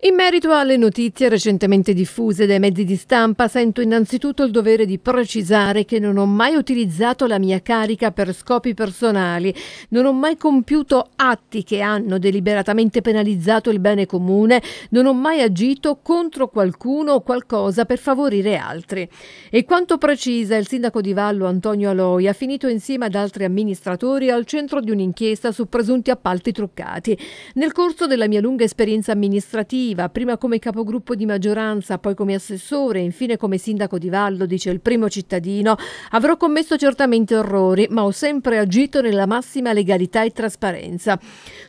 In merito alle notizie recentemente diffuse dai mezzi di stampa, sento innanzitutto il dovere di precisare che non ho mai utilizzato la mia carica per scopi personali, non ho mai compiuto atti che hanno deliberatamente penalizzato il bene comune, non ho mai agito contro qualcuno o qualcosa per favorire altri. E quanto precisa il sindaco di Vallo Antonio Aloi ha finito insieme ad altri amministratori al centro di un'inchiesta su presunti appalti truccati. Nel corso della mia lunga esperienza amministrativa, governativa, prima come capogruppo di maggioranza, poi come assessore e infine come sindaco di Vallo, dice il primo cittadino, avrò commesso certamente errori, ma ho sempre agito nella massima legalità e trasparenza.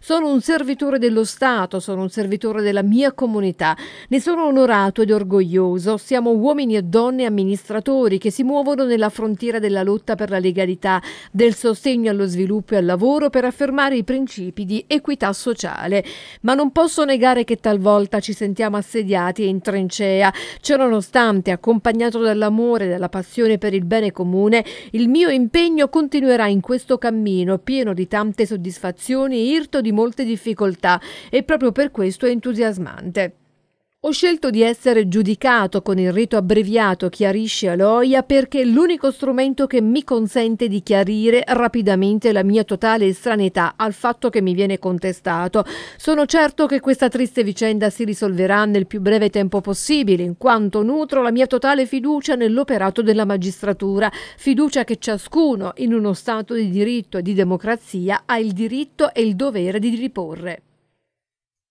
Sono un servitore dello Stato, sono un servitore della mia comunità, ne sono onorato ed orgoglioso. Siamo uomini e donne amministratori che si muovono nella frontiera della lotta per la legalità, del sostegno allo sviluppo e al lavoro per affermare i principi di equità sociale. Ma non posso negare che talvolta volta ci sentiamo assediati in trincea. Ciononostante, accompagnato dall'amore e dalla passione per il bene comune, il mio impegno continuerà in questo cammino pieno di tante soddisfazioni e irto di molte difficoltà e proprio per questo è entusiasmante. Ho scelto di essere giudicato con il rito abbreviato Chiarisce Aloia perché è l'unico strumento che mi consente di chiarire rapidamente la mia totale estraneità al fatto che mi viene contestato. Sono certo che questa triste vicenda si risolverà nel più breve tempo possibile, in quanto nutro la mia totale fiducia nell'operato della magistratura, fiducia che ciascuno, in uno Stato di diritto e di democrazia, ha il diritto e il dovere di riporre.